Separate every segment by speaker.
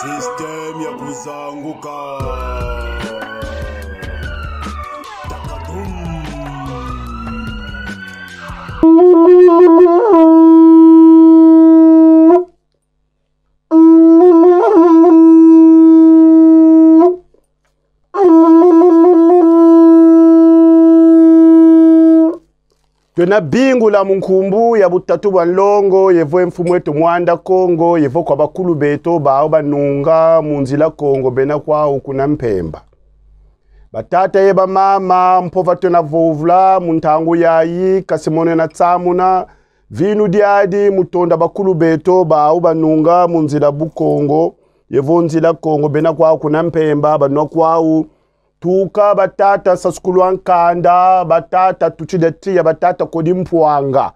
Speaker 1: System ya kuzanguka
Speaker 2: twena bingu la munkhumbu ya butatu bwa nlongo yevo empfumu etu mwanda kongo yevo kwa bakulu beto bao banunga munzila kongo bena kwawu kuna mphemba batata ye bamama mphova twena vovula munthango yayi kasimone na tsamuna vinu diadi mutonda bakulu beto bao banunga munzila bukongo yevo nzila kongo bena kwawu kuna mphemba banwa kwawu tuka batata sasukulu nkanda batata tuchide tiya batata kodi mpwanga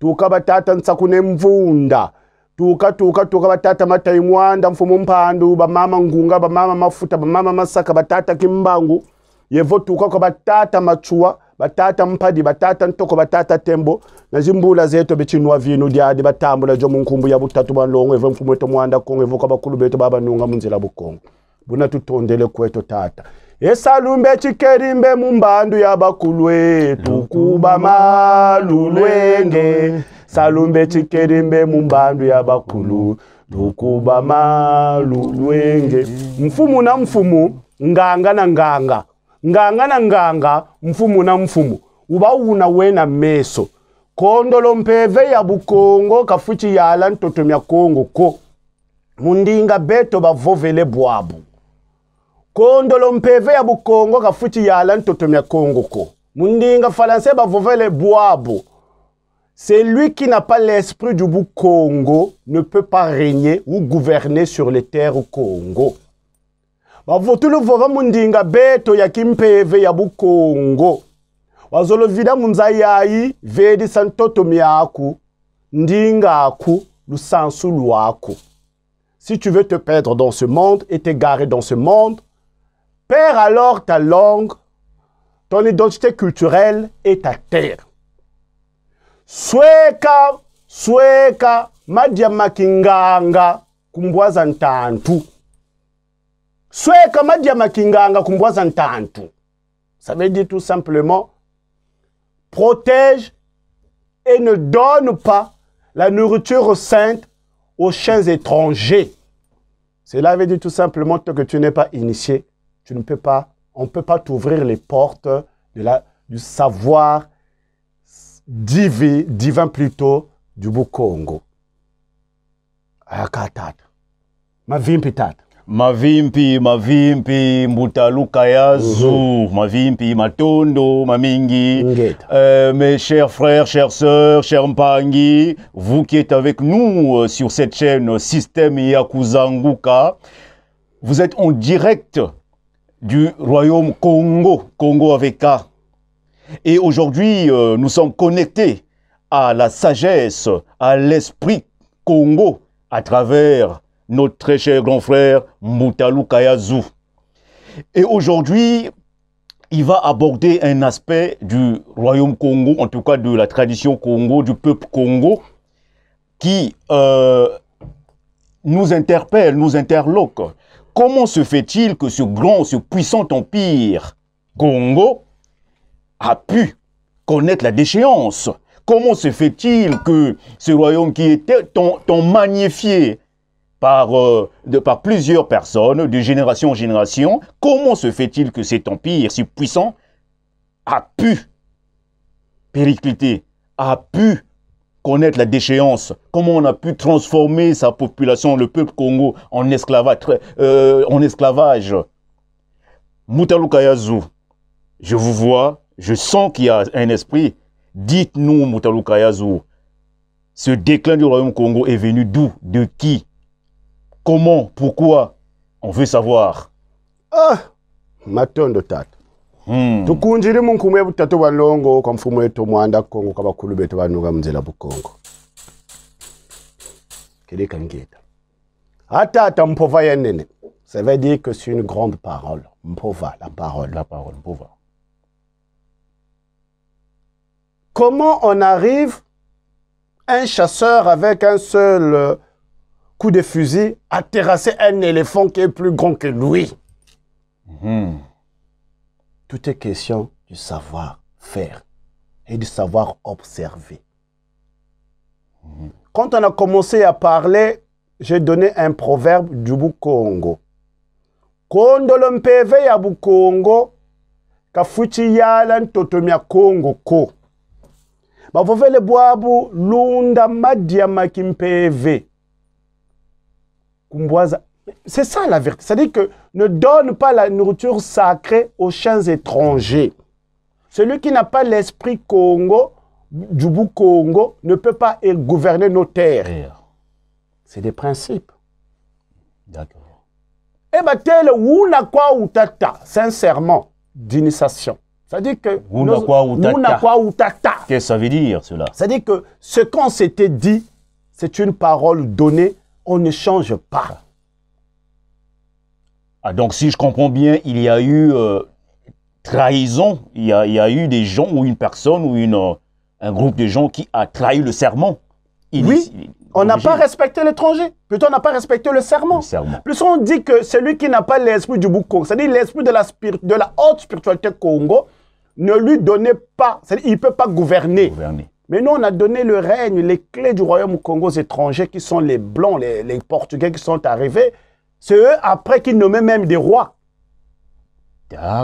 Speaker 2: tuka batata nsakune mvunda tuka tuka tuka batata mataimwanda mfumu mphandu bamama ngunga bamama mafuta bamama masaka batata kimbangu yevo tuka kwa batata matsuwa batata mphadi batata ntoko batata tembo na zimbula zetu bichinwa vinu dyadi batambula jo ya butatu bwa evo mfumu wetu mwanda kongo evo kwa bakulu betu babanunga munzila bukongwe bunatutondele kwetu tata esalumbe chikerimbe mumbandu ya bakulu etu kuba malulwenge salumbe chikerimbe mumbandu ya bakulu tukuba malulwenge mfumu na mfumu nganga na nganga nganga na nganga mfumu na mfumu uba una wena meso kondolo mpeve ya bukongo kafuchi yala ntotomya kongo ko mundinga beto bavovele bwabo kondolo mpeve ya bukongo kafuti yala ntotomia ko. mundinga français bavovele bwabo celui qui n'a pas l'esprit du bukongo ne peut pas régner ou gouverner sur les terres congo bavutulu vova mundinga beto ya kimpeve ya bukongo wazolovila vedi yayi aku Ndinga aku lusansu lwaku si tu veux te perdre dans ce monde et t'égarer dans ce monde Perds alors ta langue, ton identité culturelle et ta terre. Sweka, sweka, Madiama makinganga, kumbwaza Sweka makinganga, Ça veut dire tout simplement, protège et ne donne pas la nourriture sainte aux chiens étrangers. Cela veut dire tout simplement que tu n'es pas initié tu ne peux pas, on ne peut pas t'ouvrir les portes de la, du savoir divin, divin plutôt, du Bukongo. Akatata. Mavimpi tata. mavimpi
Speaker 1: mavimpi ma mhm. mavimpi matondo mamingi euh, mes chers frères chers sœurs chers mpangi vous qui êtes avec nous euh, sur cette chaîne système yakuzanguka vous êtes en direct du royaume Congo, Congo avec K. Et aujourd'hui, euh, nous sommes connectés à la sagesse, à l'esprit Congo, à travers notre très cher grand frère Moutalou Kayazou. Et aujourd'hui, il va aborder un aspect du royaume Congo, en tout cas de la tradition Congo, du peuple Congo, qui euh, nous interpelle, nous interloque comment se fait-il que ce grand, ce puissant empire, Congo, a pu connaître la déchéance Comment se fait-il que ce royaume qui était tant, magnifié par, euh, de, par plusieurs personnes, de génération en génération, comment se fait-il que cet empire si puissant a pu péricliter, a pu la déchéance, comment on a pu transformer sa population, le peuple Congo, en esclavage. Euh, en esclavage. je vous vois, je sens qu'il y a un esprit. Dites-nous, Moutalou kayazou ce déclin du royaume Congo est
Speaker 2: venu d'où De qui Comment Pourquoi On veut savoir. Ah Maton de Tat mm. tukunjira mu nkumu y'ebutatu bwa kwa mfumo wetu omwanda kongo kwa bakulu betu banuga munzira bukongo keleka ngeta hata hata mpova yenene ça veut dire que c'est une grande parole mpova la parole la parole mpova comment on arrive un chasseur avec un seul euh, coup de fusil à terrasser un éléphant qui est plus grand que lui. Mmh. Tout est question du savoir-faire et du savoir observer. Mm-hmm. Quand on a commencé à parler, j'ai donné un proverbe du Bukongo. Kondo lompeve ya Bukongo, kafuchi yala ntotomia Kongo ko. Bavovele bwabu lunda madia makimpeve. C'est ça la vérité. C'est-à-dire que ne donne pas la nourriture sacrée aux chiens étrangers. Celui qui n'a pas l'esprit Congo, du bout Congo, ne peut pas er-, gouverner nos terres. C'est des principes. D'accord. Eh bien, tel wuna ou tata. sincèrement, d'initiation. ça veut dire que... Wuna kwa utata. Qu'est-ce que ça veut dire, cela Ça veut dire que ce qu'on s'était dit, c'est une parole donnée, on ne change pas. Ah, donc, si je
Speaker 1: comprends bien, il y a eu euh, trahison. Il y a, eu des gens ou une personne
Speaker 2: ou euh, un groupe de gens qui a trahi le serment. oui, on n'a pas respecté l'étranger. Plutôt, on n'a pas respecté le serment. Plus on dit que celui qui n'a pas l'esprit du Bukong, c'est-à-dire l'esprit de la, haute spiritualité Congo, ne lui donnait pas, c'est-à-dire il ne peut pas gouverner. Mais nous, on a donné le règne, les clés du royaume Congo aux étrangers qui sont les Blancs, les Portugais qui sont arrivés. C'est eux après qu'ils nommaient même des rois.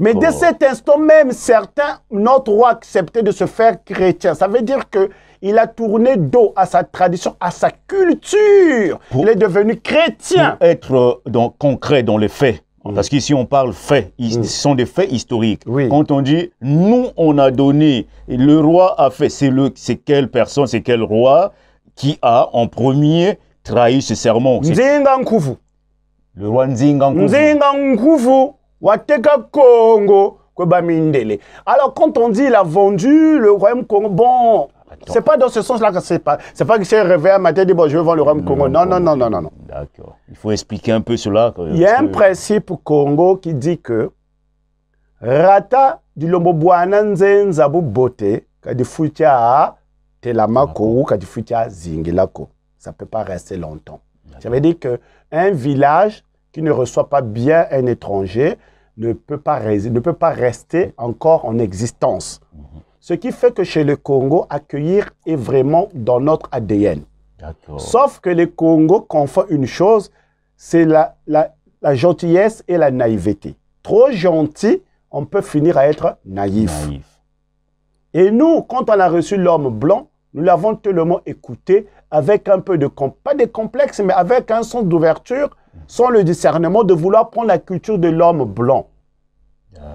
Speaker 2: Mais dès cet instant même, certains, notre roi acceptait de se faire chrétien. Ça veut dire que il a tourné dos à sa tradition, à sa culture. il est devenu
Speaker 1: chrétien. être euh, donc, concret dans les faits. parce mm. Parce qu'ici, on parle faits. Mm. Ce sont des faits historiques. Quand on dit, nous, on a donné, le roi a fait, c'est le c'est quelle personne, c'est quel roi qui a en premier
Speaker 2: trahi ce serment roi nzinga nkufu. Nzinga wateka Congo, kwebamindele. Alors quand on dit il a vendu le royaume Congo, bon, c'est pas dans ce sens-là que c'est pas. C'est pas que c'est réveillé un matin dit bon je vais vendre le royaume Congo. Non non non non non non.
Speaker 1: D'accord. Il faut expliquer un peu cela. Il y a un
Speaker 2: principe Congo qui dit que rata du bwana nzenza Bote, kadifutia telamako ou kadifutia zingilako. Ça peut pas rester longtemps. Ça veut dire qu'un village qui ne reçoit pas bien un étranger ne peut pas, ne peut pas rester encore en existence. Mhm. Ce qui fait que chez le Congo, accueillir est vraiment dans notre ADN. Sauf que les Congo confond une chose, c'est la, la, gentillesse et la naïveté. Trop gentil, on peut finir à être naïf. Et nous, quand on a reçu l'homme blanc, nous l'avons tellement écouté avec un peu de, pas de complexe, mais avec un sens d'ouverture, sans le discernement de vouloir prendre la culture de l'homme blanc.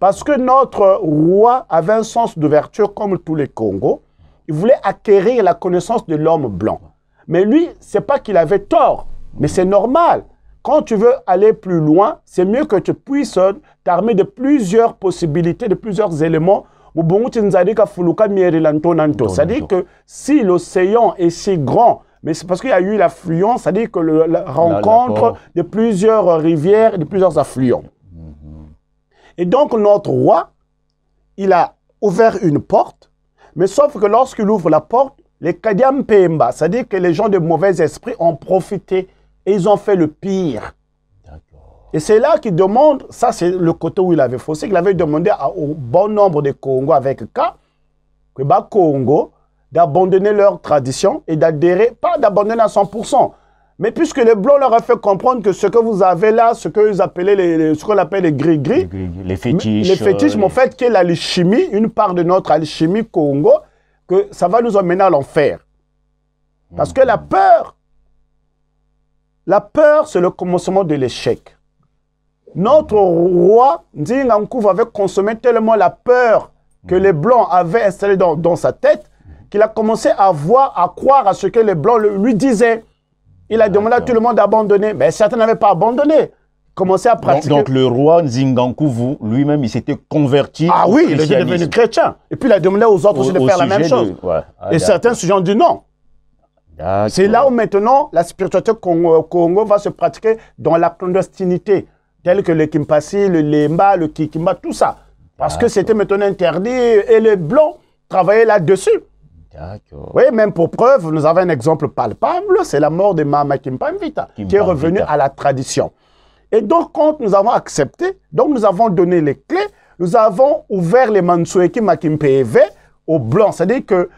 Speaker 2: Parce que notre roi avait un sens d'ouverture comme tous les Congos. Il voulait acquérir la connaissance de l'homme blanc. Mais lui, c'est pas qu'il avait tort, mais c'est normal. Quand tu veux aller plus loin, c'est mieux que tu puisses t'armer de plusieurs possibilités, de plusieurs éléments c'est-à-dire que si l'océan est si grand, mais c'est parce qu'il y a eu l'affluence, c'est-à-dire que la rencontre de plusieurs rivières de plusieurs affluents. Mm-hmm. Et donc notre roi, il a ouvert une porte, mais sauf que lorsqu'il ouvre la porte, les Kadiam Pemba, c'est-à-dire que les gens de mauvais esprit ont profité et ils ont fait le pire. Et c'est là qu'il demande, ça c'est le côté où il avait faussé, qu'il avait demandé à, au bon nombre de Congo avec K, que Congo, d'abandonner leur tradition et d'adhérer, pas d'abandonner à 100%, mais puisque les Blancs leur ont fait comprendre que ce que vous avez là, ce qu'ils appelaient les, ce qu'on appelle les gris-gris,
Speaker 1: les, fétiches, les fétiches, euh, mais en
Speaker 2: fait, qu'il y l'alchimie, une part de notre alchimie Congo, que ça va nous emmener à l'enfer. Parce que la mmh. peur, la peur, c'est le commencement de l'échec. Notre roi, Ndinga avait consommé tellement la peur que les Blancs avaient installée dans, sa tête qu'il a commencé à voir, à croire à ce que les Blancs lui disaient. Il a demandé à tout le monde d'abandonner. Mais certains n'avaient pas abandonné. Commencé à pratiquer. Donc, le roi Nzinganku, lui-même, il s'était converti. Ah oui, il est devenu chrétien. Et puis il a demandé aux autres de faire la même chose. Ah, Et certains se sont dit non. C'est là où maintenant la spiritualité congo, congo va se pratiquer dans la clandestinité tels que le kimpassi, le Lemba, le Kikimba, tout ça. Parce que c'était maintenant interdit et les Blancs travaillaient là-dessus. Oui, même pour preuve, nous avons un exemple palpable, c'est la mort de Mama Kimpa Mvita, qui est revenue à la tradition. Et donc, quand nous avons accepté, donc nous avons donné les clés, nous avons ouvert les Mansueki Makimpeve aux Blancs. C'est-à-dire que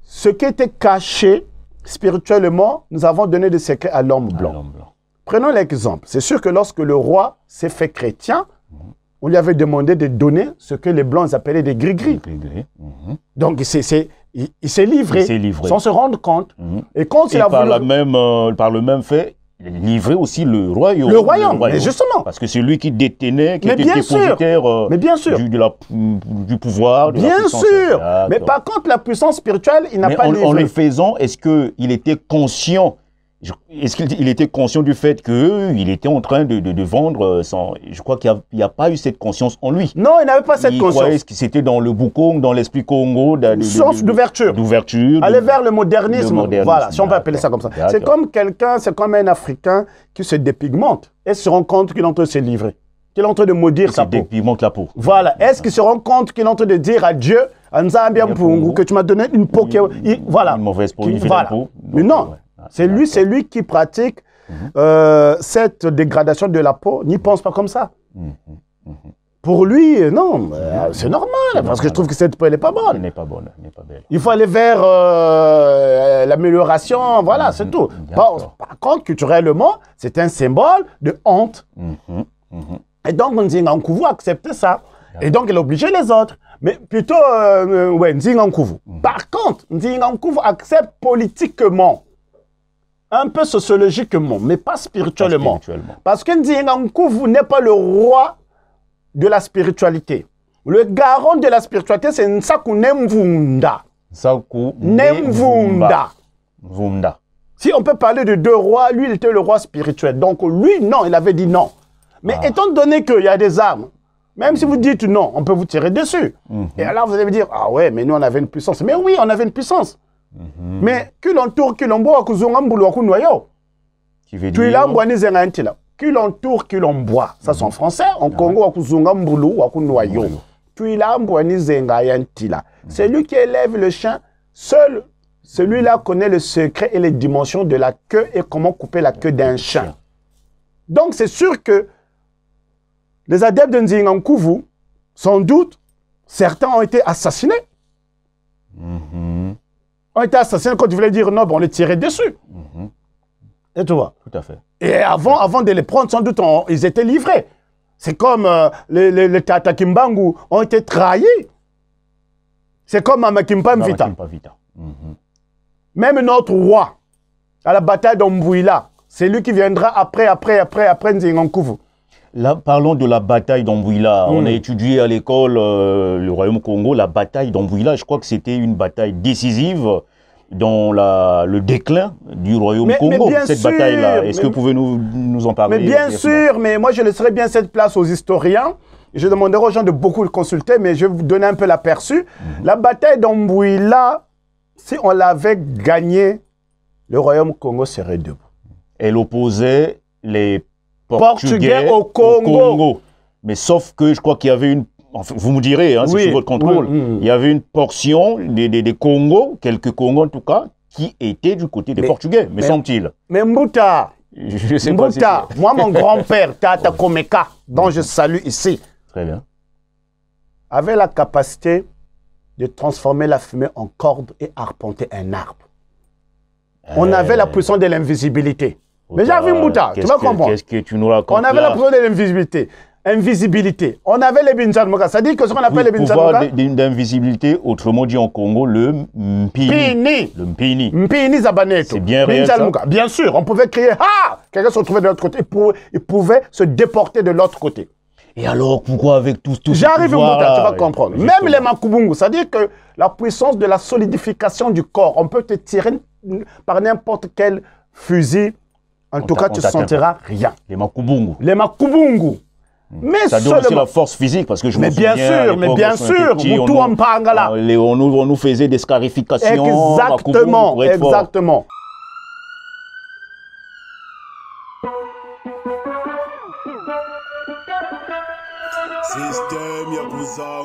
Speaker 2: ce qui était caché spirituellement, nous avons donné des secrets à l'homme blanc. Prenons l'exemple. C'est sûr que lorsque le roi s'est fait chrétien, on lui avait demandé de donner ce que les Blancs appelaient des gris-gris. Donc, il, s'est livré, sans se rendre compte.
Speaker 1: Mhm. Et quand par La même, euh, par le même fait, il aussi le royaume. Le royaume, le royaume. justement. Parce que c'est lui qui
Speaker 2: détenait, qui était Du,
Speaker 1: pouvoir, bien sûr. mais par
Speaker 2: contre, la puissance spirituelle, il n'a pas livré. En le
Speaker 1: faisant, est-ce qu'il était conscient est-ce qu'il était conscient du fait qu'il était en train de, vendre euh, sans... Je crois qu'il n'y a, pas eu cette conscience en lui. Non, il n'avait pas cette conscience. c'était dans le boukong, dans l'esprit Congo. Un sens d'ouverture. D'ouverture.
Speaker 2: Aller vers le modernisme. Voilà, si on peut appeler ça comme ça. C'est comme quelqu'un, c'est comme un Africain qui se dépigmente et se rend compte qu'il est en train de se livrer. Qu'il est en train de maudire sa peau. Dépigmente la peau. Voilà. Est-ce qu'il se rend compte qu'il est en train de dire à Dieu, que tu m'as donné une peau qui Voilà. Une mauvaise peau, une, peau. Mais non, ah, c'est lui, c'est lui qui pratique mhm. euh, cette dégradation de la peau. N'y pense pas comme ça. Mhm. Pour lui, non, mhm. euh, c'est normal, parce que je trouve que cette peau, n'est pas bonne. n'est pas bonne, n'est pas belle. Il faut aller vers euh, l'amélioration, voilà, c'est tout. Par, contre, culturellement, c'est un symbole de honte. Et donc, qu'on vous accepter ça. Et donc, elle oblige les autres. Mais plutôt, ouais, Nzingankouvou. Par contre, Nzingankouvou accepte politiquement un peu sociologiquement, mais pas spirituellement. Parce que Ndiengankou, vous n'êtes pas le roi de la spiritualité. Le garant de la spiritualité, c'est Nsaku Nemvunda. Nsaku Nemvunda. Si on peut parler de deux rois, lui, il était le roi spirituel. Donc, lui, non, il avait dit non. Mais ah. étant donné qu'il y a des armes, même si vous dites non, on peut vous tirer dessus. Mhm. Et alors, vous allez me dire, ah ouais, mais nous, on avait une puissance. Mais oui, on avait une puissance. Mhm. Mais me kilontour kilombo akuzunga mbulu wakunwa yo tuilambwa nizenga ntila kilontour boit. ça c'est français en congo wakuzunga ah mbulu Tu l'as tuilambwa nizenga ya mhm. C'est celui qui élève le chien seul celui-là mhm. connaît le secret et les dimensions de la queue et comment couper la queue d'un chien. Donc c'est sûr que les adeptes de Nzingankouvou, sans doute, certains ont été assassinés. On était assassinés quand tu voulais dire non, on les tirait dessus. Mm-hmm. Et tu vois Tout à fait. Et avant, de les prendre, sans doute, ils étaient livrés. C'est comme euh, les, les, Kimbangu ont été trahis. C'est comme Amakimpa Vita. Mm-hmm. Même notre roi, à la bataille d'Ombouila, c'est lui qui viendra après, après, après, après Nzingankouvou. Là, parlons de la bataille
Speaker 1: d'Ambouila. On hmm. a étudié à l'école euh, le Royaume Congo, la bataille d'Ambouila. Je crois que c'était une bataille décisive dans le déclin du Royaume Congo, cette bataille-là. Est-ce que vous pouvez nous, nous en parler bien sûr,
Speaker 2: mais moi je laisserai bien cette place aux historiens. Je demanderai aux gens de beaucoup le consulter, mais je vais vous donner un peu l'aperçu. Mhm. La bataille d'Ambouila, si on l'avait gagnée, le Royaume Congo serait debout. Elle opposait les portugais, au, Congo.
Speaker 1: Mais sauf que je crois qu'il y avait une... vous me direz, hein, c'est sous votre contrôle. Il y avait une portion des, des, Congos, quelques Congos en tout cas, qui étaient du côté des Portugais, me semble-t-il.
Speaker 2: Mais Muta, je sais pas si moi, mon grand-père, Tata Komeka, dont je salue ici, avait la capacité de transformer la fumée en corde et arpenter un arbre. On euh. avait la puissance de l'invisibilité. Mais vu Mbuta, tu vas comprendre. Qu'est-ce que tu nous racontes On avait la preuve de l'invisibilité invisibilité. On avait les C'est-à-dire que ce qu'on appelle les oui, les pouvoir
Speaker 1: d'invisibilité, autrement dit
Speaker 2: en Congo, le Mpini. Mpini. Le Mpini. Mpini Zabaneto. C'est bien réel, ça. Bien sûr, on pouvait crier Ah Quelqu'un se retrouvait de l'autre côté. Il pouvait se déporter de l'autre côté. Et
Speaker 1: alors, pourquoi avec tout, tout J'arrive au tu vas euh, comprendre. Même les
Speaker 2: Makubungu, ça dit que la puissance de la solidification du corps, on peut te tirer par n'importe quel fusil en tout cas, tu ne sentiras
Speaker 1: rien. Les makubungu. Les makubungu. Hmm. Mais ça donne aussi la force physique parce que je mais me bien sûr, mais bien sûr, petit, on, nous, Mpangala. on, nous, nous faisait des scarifications. Exactement, exactement. Système Yakuza